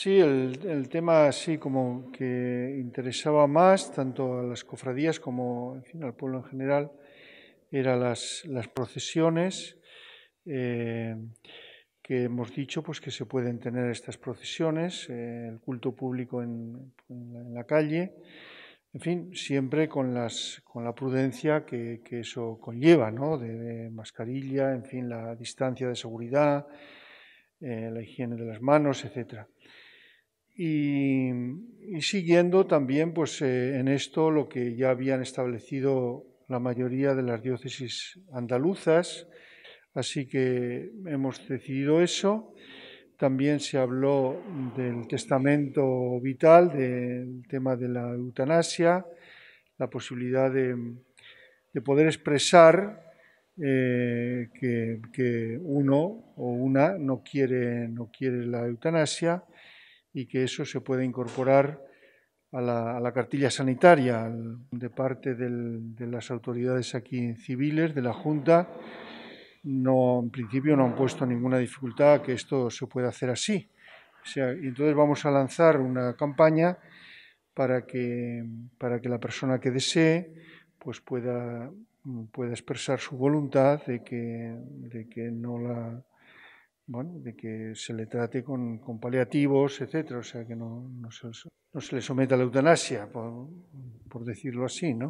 Sí, el, tema así como que interesaba más tanto a las cofradías como al pueblo en general eran las, las procesiones eh, que hemos dicho pues, que se pueden tener estas procesiones, eh, el culto público en, la, calle, en fin, siempre con, las, con la prudencia que, eso conlleva, ¿no? De, mascarilla, en fin, la distancia de seguridad, eh, la higiene de las manos, etcétera. Y, siguiendo también pues, eh, en esto lo que ya habían establecido la mayoría de las diócesis andaluzas, así que hemos decidido eso. También se habló del testamento vital, del tema de la eutanasia, la posibilidad de, poder expresar eh, que, que, uno o una no quiere, no quiere la eutanasia y que eso se puede incorporar a la, cartilla sanitaria de parte de las autoridades aquí civiles, de la Junta. No, en principio no han puesto ninguna dificultad que esto se pueda hacer así. O sea, y entonces vamos a lanzar una campaña para que, para que la persona que desee pues pueda, pueda expresar su voluntad de que, de que no la bueno, de que se le trate con, con paliativos, etcétera, o sea, que no, no, se, le someta a la eutanasia, por, por decirlo así, ¿no?